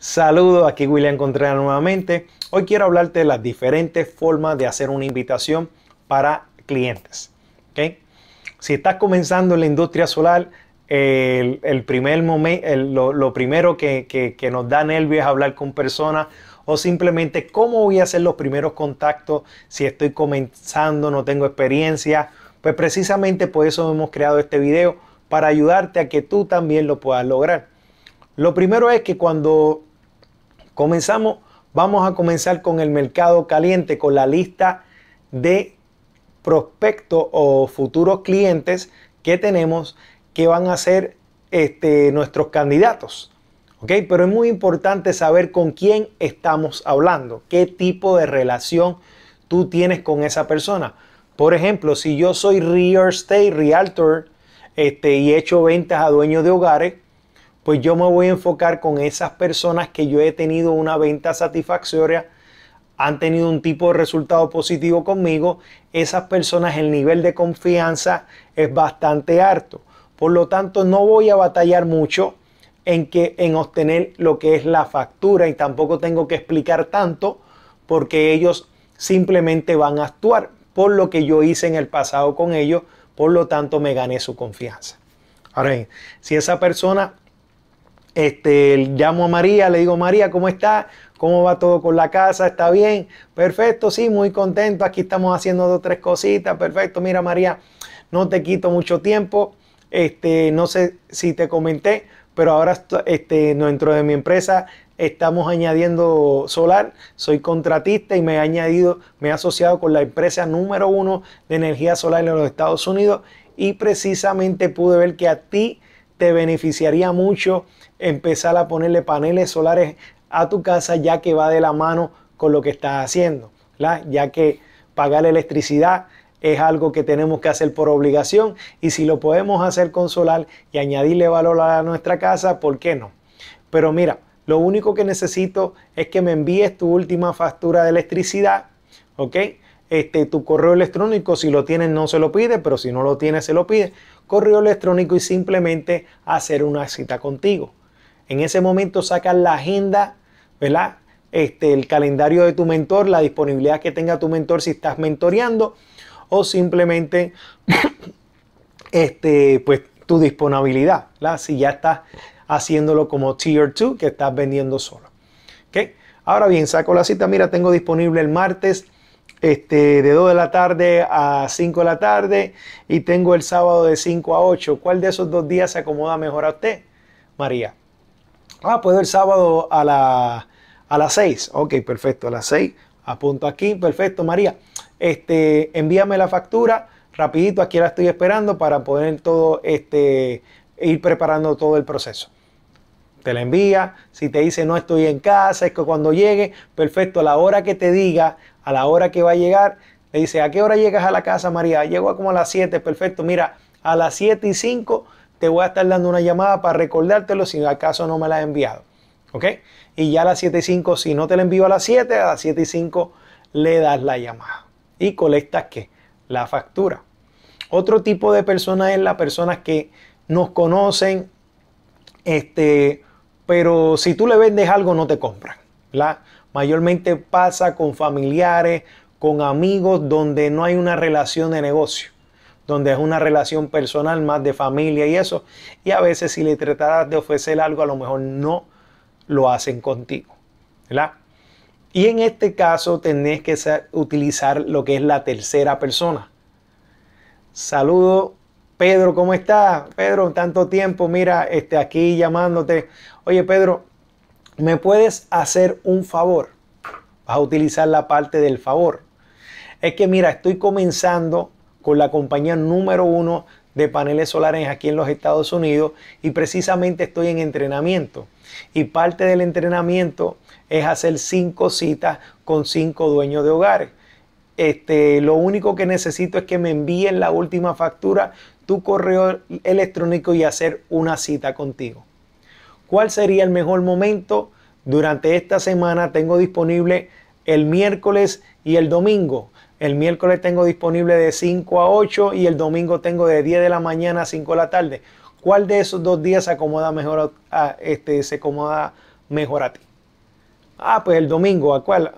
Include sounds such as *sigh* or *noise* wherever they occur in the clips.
Saludos, aquí William Contreras nuevamente. Hoy quiero hablarte de las diferentes formas de hacer una invitación para clientes. Si estás comenzando en la industria solar, el, primer momento, lo, primero que, nos da nervio es hablar con personas o simplemente cómo voy a hacer los primeros contactos si estoy comenzando, no tengo experiencia. Pues precisamente por eso hemos creado este video, para ayudarte a que tú también lo puedas lograr. Lo primero es que cuando Comenzamos, vamos a comenzar con el mercado caliente, con la lista de prospectos o futuros clientes que tenemos que van a ser este, nuestros candidatos. ¿Ok? Pero es muy importante saber con quién estamos hablando, qué tipo de relación tú tienes con esa persona. Por ejemplo, si yo soy real estate, realtor, este, y he hecho ventas a dueños de hogares, pues yo me voy a enfocar con esas personas que yo he tenido una venta satisfactoria, han tenido un tipo de resultado positivo conmigo, esas personas el nivel de confianza es bastante alto. Por lo tanto, no voy a batallar mucho en, que, en obtener lo que es la factura y tampoco tengo que explicar tanto porque ellos simplemente van a actuar por lo que yo hice en el pasado con ellos, por lo tanto me gané su confianza. Ahora bien, si esa persona este, llamo a María, le digo, María, ¿cómo está? ¿Cómo va todo con la casa? ¿Está bien? Perfecto, sí, muy contento. Aquí estamos haciendo dos tres cositas. Perfecto, mira María, no te quito mucho tiempo. Este, no sé si te comenté, pero ahora este, dentro de mi empresa estamos añadiendo solar. Soy contratista y me he añadido, me he asociado con la empresa número uno de energía solar en los Estados Unidos y precisamente pude ver que a ti te beneficiaría mucho empezar a ponerle paneles solares a tu casa ya que va de la mano con lo que estás haciendo, ¿verdad? ya que pagar electricidad es algo que tenemos que hacer por obligación y si lo podemos hacer con solar y añadirle valor a nuestra casa, ¿por qué no? Pero mira, lo único que necesito es que me envíes tu última factura de electricidad, ¿ok? Este, tu correo electrónico. Si lo tienes, no se lo pide, pero si no lo tienes, se lo pide. Correo electrónico y simplemente hacer una cita contigo. En ese momento sacas la agenda, ¿verdad? Este, el calendario de tu mentor, la disponibilidad que tenga tu mentor si estás mentoreando o simplemente *coughs* este, pues, tu disponibilidad, si ya estás haciéndolo como tier 2 que estás vendiendo solo. Ahora bien, saco la cita, mira, tengo disponible el martes este, de 2 de la tarde a 5 de la tarde y tengo el sábado de 5 a 8. ¿Cuál de esos dos días se acomoda mejor a usted, María? Ah, puedo el sábado a, la, a las 6. Ok, perfecto, a las 6. Apunto aquí, perfecto, María. Este, envíame la factura rapidito, aquí la estoy esperando para poder todo, este, ir preparando todo el proceso te la envía. Si te dice no estoy en casa, es que cuando llegue, perfecto, a la hora que te diga, a la hora que va a llegar, le dice, ¿a qué hora llegas a la casa, María? Llego como a las 7, perfecto, mira, a las 7 y 5 te voy a estar dando una llamada para recordártelo si acaso no me la ha enviado. ¿Ok? Y ya a las 7 y 5, si no te la envío a las 7, a las 7 y 5 le das la llamada. ¿Y colectas qué? La factura. Otro tipo de personas es las personas que nos conocen, este, pero si tú le vendes algo no te compran. la Mayormente pasa con familiares, con amigos donde no hay una relación de negocio, donde es una relación personal más de familia y eso. Y a veces si le trataras de ofrecer algo, a lo mejor no lo hacen contigo. Y en este caso tenés que utilizar lo que es la tercera persona. Saludo Pedro, ¿cómo estás? Pedro, tanto tiempo, mira, este, aquí llamándote. Oye, Pedro, ¿me puedes hacer un favor? Vas a utilizar la parte del favor. Es que, mira, estoy comenzando con la compañía número uno de paneles solares aquí en los Estados Unidos y precisamente estoy en entrenamiento. Y parte del entrenamiento es hacer cinco citas con cinco dueños de hogares. Este, lo único que necesito es que me envíen la última factura tu correo electrónico y hacer una cita contigo. ¿Cuál sería el mejor momento? Durante esta semana tengo disponible el miércoles y el domingo. El miércoles tengo disponible de 5 a 8 y el domingo tengo de 10 de la mañana a 5 de la tarde. ¿Cuál de esos dos días se acomoda mejor a, este, se acomoda mejor a ti? Ah, pues el domingo, ¿a cuál?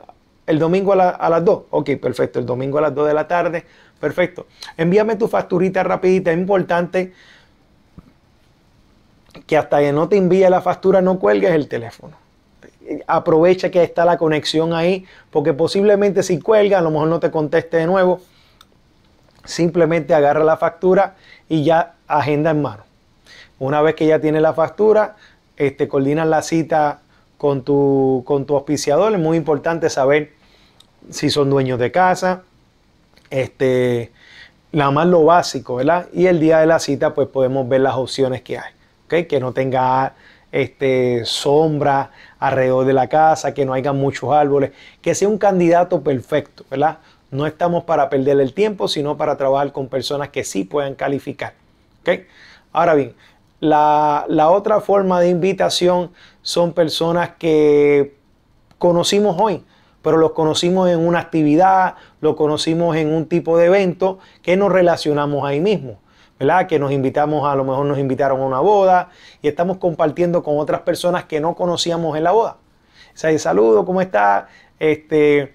El domingo a, las 2. Ok, perfecto. El domingo a las 2 de la tarde. Perfecto. Envíame tu facturita rapidita. Es importante que hasta que no te envíe la factura no cuelgues el teléfono. Aprovecha que está la conexión ahí, porque posiblemente si cuelga, a lo mejor no te conteste de nuevo. Simplemente agarra la factura y ya agenda en mano. Una vez que ya tiene la factura, este, la cita con tu, auspiciador. Es muy importante saber si son dueños de casa, este, la más lo básico, ¿verdad? Y el día de la cita, pues podemos ver las opciones que hay, Que no tenga este, sombra alrededor de la casa, que no haya muchos árboles, que sea un candidato perfecto, ¿verdad? No estamos para perder el tiempo, sino para trabajar con personas que sí puedan calificar, Ahora bien, la, la otra forma de invitación son personas que conocimos hoy, pero los conocimos en una actividad, los conocimos en un tipo de evento que nos relacionamos ahí mismo. ¿verdad? Que nos invitamos, a lo mejor nos invitaron a una boda y estamos compartiendo con otras personas que no conocíamos en la boda. O sea, saludo, ¿cómo está? Este,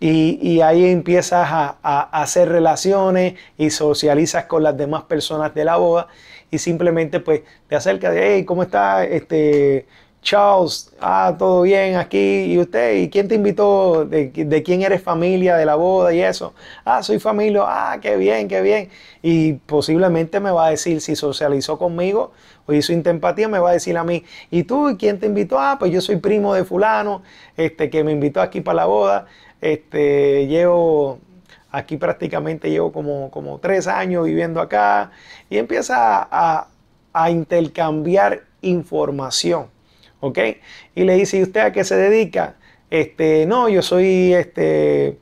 y, ahí empiezas a, hacer relaciones y socializas con las demás personas de la boda y simplemente pues te acercas de, hey, ¿cómo está? Este, Charles, ah, todo bien aquí, ¿y usted? ¿Y quién te invitó? ¿De, quién eres familia de la boda y eso? Ah, soy familia, ah, qué bien, qué bien. Y posiblemente me va a decir, si socializó conmigo o hizo intempatía, me va a decir a mí, ¿y tú quién te invitó? Ah, pues yo soy primo de fulano, este, que me invitó aquí para la boda, este, llevo aquí prácticamente llevo como, como tres años viviendo acá, y empieza a intercambiar información. ¿ok? Y le dice, ¿y usted a qué se dedica? Este, no, yo soy este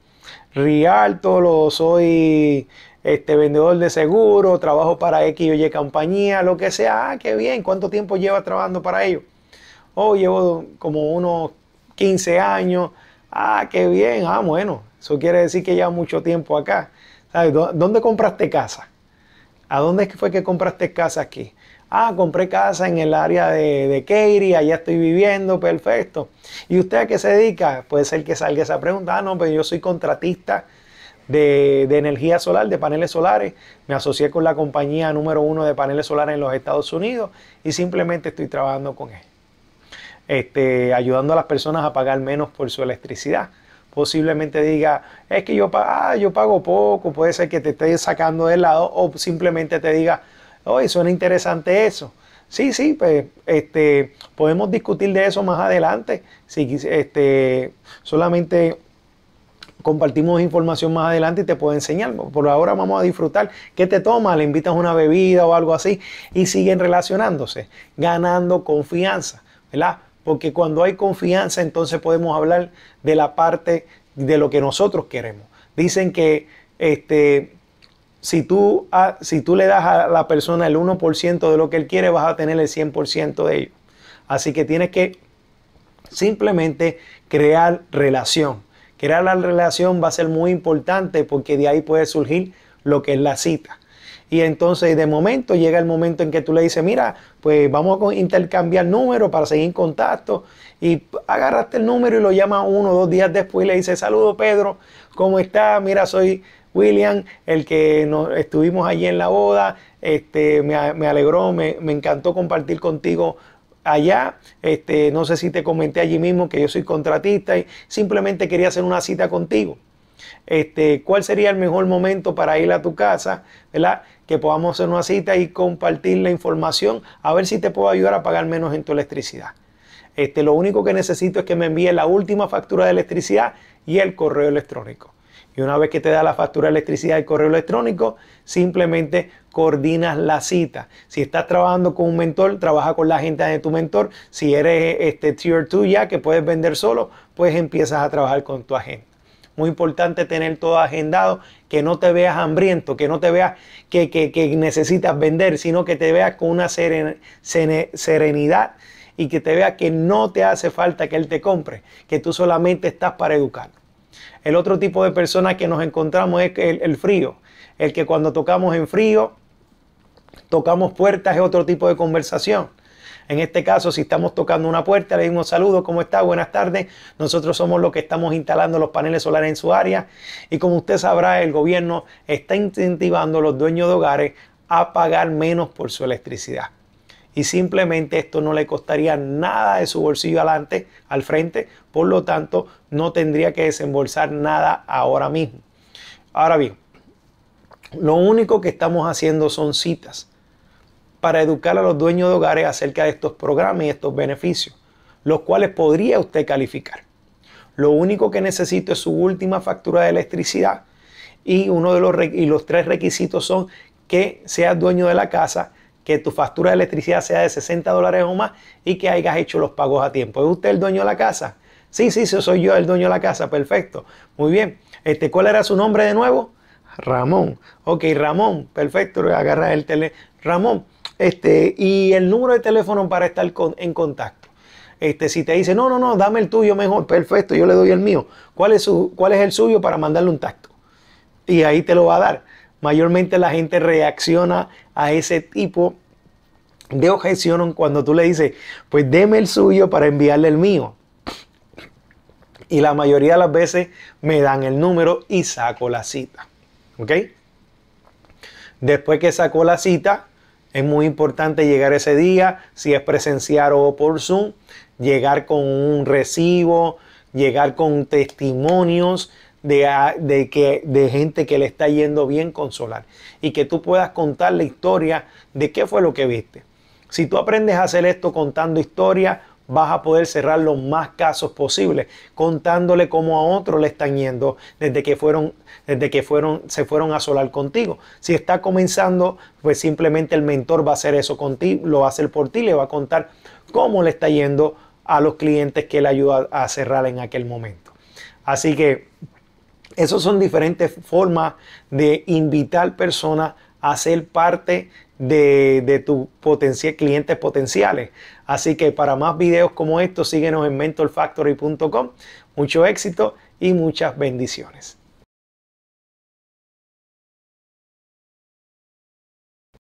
Rialto, soy este vendedor de seguro, trabajo para X o Y compañía, lo que sea. Ah, qué bien, ¿cuánto tiempo lleva trabajando para ellos? Oh, llevo como unos 15 años. Ah, qué bien, ah, bueno, eso quiere decir que lleva mucho tiempo acá. ¿Sabes? ¿Dónde compraste casa? ¿A dónde fue que compraste casa aquí? Ah, compré casa en el área de, de allá estoy viviendo, perfecto. ¿Y usted a qué se dedica? Puede ser que salga esa pregunta. Ah, no, pero pues yo soy contratista de, energía solar, de paneles solares. Me asocié con la compañía número uno de paneles solares en los Estados Unidos y simplemente estoy trabajando con él. Este, ayudando a las personas a pagar menos por su electricidad posiblemente diga, es que yo, ah, yo pago poco, puede ser que te esté sacando del lado o simplemente te diga, Oye, suena interesante eso. Sí, sí, pues este, podemos discutir de eso más adelante. Si, este, solamente compartimos información más adelante y te puedo enseñar. Por ahora vamos a disfrutar. ¿Qué te toma? ¿Le invitas una bebida o algo así? Y siguen relacionándose, ganando confianza, ¿verdad? Porque cuando hay confianza, entonces podemos hablar de la parte de lo que nosotros queremos. Dicen que este, si tú, si tú le das a la persona el 1% de lo que él quiere, vas a tener el 100% de ello. Así que tienes que simplemente crear relación. Crear la relación va a ser muy importante porque de ahí puede surgir lo que es la cita. Y entonces de momento llega el momento en que tú le dices, mira, pues vamos a intercambiar número para seguir en contacto. Y agarraste el número y lo llama uno o dos días después y le dice, saludo Pedro, ¿cómo está? Mira, soy William, el que estuvimos allí en la boda, este, me, alegró, me, encantó compartir contigo allá. Este, no sé si te comenté allí mismo que yo soy contratista y simplemente quería hacer una cita contigo. Este, ¿Cuál sería el mejor momento para ir a tu casa? ¿verdad? Que podamos hacer una cita y compartir la información, a ver si te puedo ayudar a pagar menos en tu electricidad. Este, lo único que necesito es que me envíe la última factura de electricidad y el correo electrónico. Y una vez que te da la factura de electricidad y correo electrónico, simplemente coordinas la cita. Si estás trabajando con un mentor, trabaja con la gente de tu mentor. Si eres este tier 2 ya que puedes vender solo, pues empiezas a trabajar con tu agente. Muy importante tener todo agendado, que no te veas hambriento, que no te veas que, necesitas vender, sino que te veas con una serenidad y que te veas que no te hace falta que él te compre, que tú solamente estás para educar. El otro tipo de persona que nos encontramos es el, frío, el que cuando tocamos en frío, tocamos puertas es otro tipo de conversación. En este caso, si estamos tocando una puerta, le dimos saludos, ¿cómo está? Buenas tardes. Nosotros somos los que estamos instalando los paneles solares en su área y como usted sabrá, el gobierno está incentivando a los dueños de hogares a pagar menos por su electricidad y simplemente esto no le costaría nada de su bolsillo adelante, al frente, por lo tanto no tendría que desembolsar nada ahora mismo. Ahora bien, lo único que estamos haciendo son citas para educar a los dueños de hogares acerca de estos programas y estos beneficios, los cuales podría usted calificar. Lo único que necesito es su última factura de electricidad y uno de los y los tres requisitos son que sea dueño de la casa, que tu factura de electricidad sea de 60 dólares o más y que hayas hecho los pagos a tiempo. ¿Es usted el dueño de la casa? Sí, sí, soy yo el dueño de la casa. Perfecto. Muy bien. Este, ¿Cuál era su nombre de nuevo? Ramón. Ok, Ramón. Perfecto. Agarra el teléfono. Ramón. Este, y el número de teléfono para estar en contacto. Este, si te dice, no, no, no, dame el tuyo mejor, perfecto, yo le doy el mío. ¿Cuál es, su, cuál es el suyo para mandarle un tacto? Y ahí te lo va a dar mayormente la gente reacciona a ese tipo de objeción cuando tú le dices, pues deme el suyo para enviarle el mío. Y la mayoría de las veces me dan el número y saco la cita. ¿Ok? Después que saco la cita, es muy importante llegar ese día, si es presencial o por Zoom, llegar con un recibo, llegar con testimonios de, que, de gente que le está yendo bien con Solar y que tú puedas contar la historia de qué fue lo que viste. Si tú aprendes a hacer esto contando historia, vas a poder cerrar los más casos posibles, contándole cómo a otros le están yendo desde que fueron, desde que fueron, se fueron a solar contigo. Si está comenzando, pues simplemente el mentor va a hacer eso contigo, lo va a hacer por ti, le va a contar cómo le está yendo a los clientes que le ayuda a cerrar en aquel momento. Así que esas son diferentes formas de invitar personas a ser parte de, tus clientes potenciales. Así que para más videos como estos, síguenos en mentorfactory.com. Mucho éxito y muchas bendiciones.